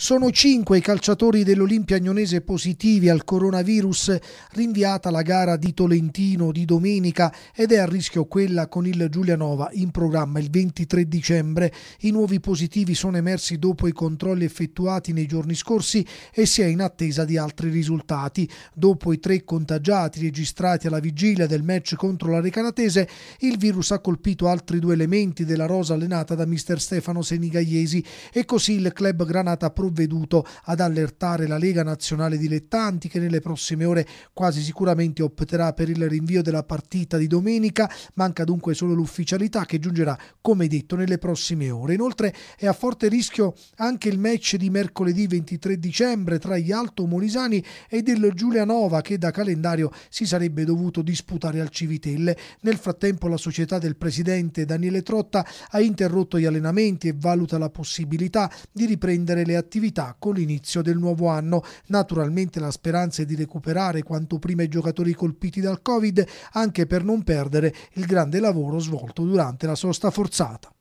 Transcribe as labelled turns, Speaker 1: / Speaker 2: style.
Speaker 1: Sono cinque i calciatori dell'Olimpia Agnonese positivi al coronavirus, rinviata la gara di Tolentino di domenica ed è a rischio quella con il Giulianova in programma il 23 dicembre. I nuovi positivi sono emersi dopo i controlli effettuati nei giorni scorsi e si è in attesa di altri risultati. Dopo i tre contagiati registrati alla vigilia del match contro la Recanatese, il virus ha colpito altri due elementi della rosa allenata da mister Stefano Senigallesi e così il club Granata Pro provveduto ad allertare la Lega Nazionale Dilettanti che nelle prossime ore quasi sicuramente opterà per il rinvio della partita di domenica, manca dunque solo l'ufficialità che giungerà, come detto, nelle prossime ore. Inoltre è a forte rischio anche il match di mercoledì 23 dicembre tra gli Alto Molisani e del Giulianova che da calendario si sarebbe dovuto disputare al Civitelle. Nel frattempo la società del presidente Daniele Trotta ha interrotto gli allenamenti e valuta la possibilità di riprendere le attività attività con l'inizio del nuovo anno. Naturalmente la speranza è di recuperare quanto prima i giocatori colpiti dal Covid, anche per non perdere il grande lavoro svolto durante la sosta forzata.